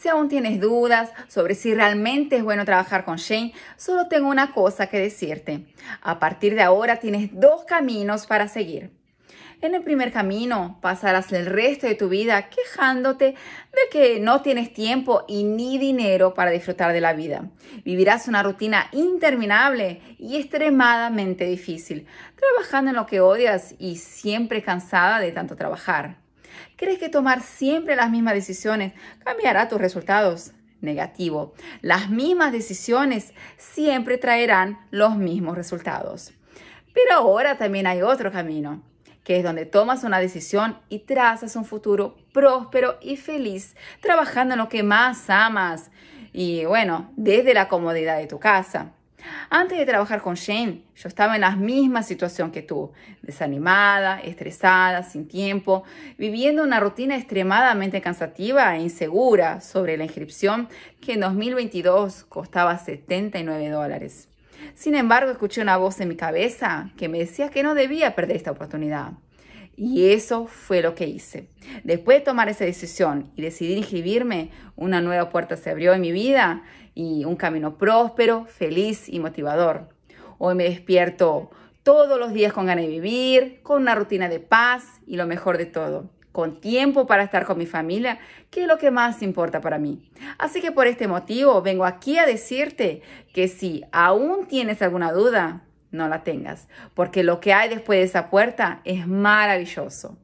Si aún tienes dudas sobre si realmente es bueno trabajar con Shane, solo tengo una cosa que decirte. A partir de ahora tienes dos caminos para seguir. En el primer camino pasarás el resto de tu vida quejándote de que no tienes tiempo y ni dinero para disfrutar de la vida. Vivirás una rutina interminable y extremadamente difícil, trabajando en lo que odias y siempre cansada de tanto trabajar. ¿Crees que tomar siempre las mismas decisiones cambiará tus resultados? Negativo. Las mismas decisiones siempre traerán los mismos resultados. Pero ahora también hay otro camino, que es donde tomas una decisión y trazas un futuro próspero y feliz, trabajando en lo que más amas y bueno, desde la comodidad de tu casa. Antes de trabajar con Shane, yo estaba en la misma situación que tú, desanimada, estresada, sin tiempo, viviendo una rutina extremadamente cansativa e insegura sobre la inscripción que en 2022 costaba 79 dólares. Sin embargo, escuché una voz en mi cabeza que me decía que no debía perder esta oportunidad. Y eso fue lo que hice. Después de tomar esa decisión y decidir inscribirme, una nueva puerta se abrió en mi vida y un camino próspero, feliz y motivador. Hoy me despierto todos los días con ganas de vivir, con una rutina de paz y lo mejor de todo, con tiempo para estar con mi familia, que es lo que más importa para mí. Así que por este motivo vengo aquí a decirte que si aún tienes alguna duda, no la tengas, porque lo que hay después de esa puerta es maravilloso.